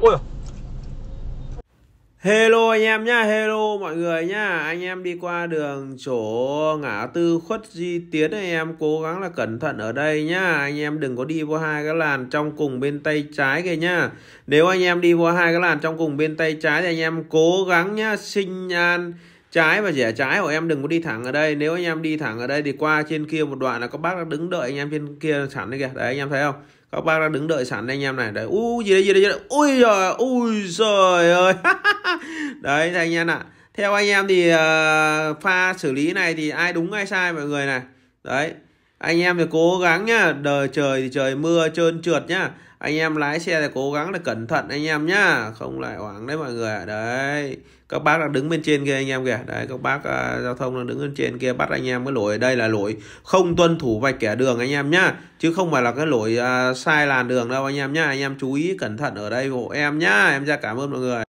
ôi Hello anh em nhá, hello mọi người nhá Anh em đi qua đường chỗ ngã tư khuất di tiến Anh em cố gắng là cẩn thận ở đây nhá Anh em đừng có đi vô hai cái làn trong cùng bên tay trái kìa nhá Nếu anh em đi vô hai cái làn trong cùng bên tay trái Thì anh em cố gắng nhá, sinh an trái và rẻ trái của em đừng có đi thẳng ở đây nếu anh em đi thẳng ở đây thì qua trên kia một đoạn là các bác đang đứng đợi anh em trên kia sẵn đấy kìa đấy anh em thấy không các bác đang đứng đợi sẵn anh em này đấy u gì đây gì đây, gì đây. ui rồi ui giời ơi đấy anh em ạ theo anh em thì uh, pha xử lý này thì ai đúng ai sai mọi người này đấy anh em thì cố gắng nhá đời trời thì trời mưa trơn trượt nhá anh em lái xe thì cố gắng là cẩn thận anh em nhá không lại oảng đấy mọi người ạ, đấy các bác đang đứng bên trên kia anh em kìa đấy các bác uh, giao thông đang đứng bên trên kia bắt anh em cái lỗi đây là lỗi không tuân thủ vạch kẻ đường anh em nhá chứ không phải là cái lỗi uh, sai làn đường đâu anh em nhá anh em chú ý cẩn thận ở đây hộ em nhá em ra cảm ơn mọi người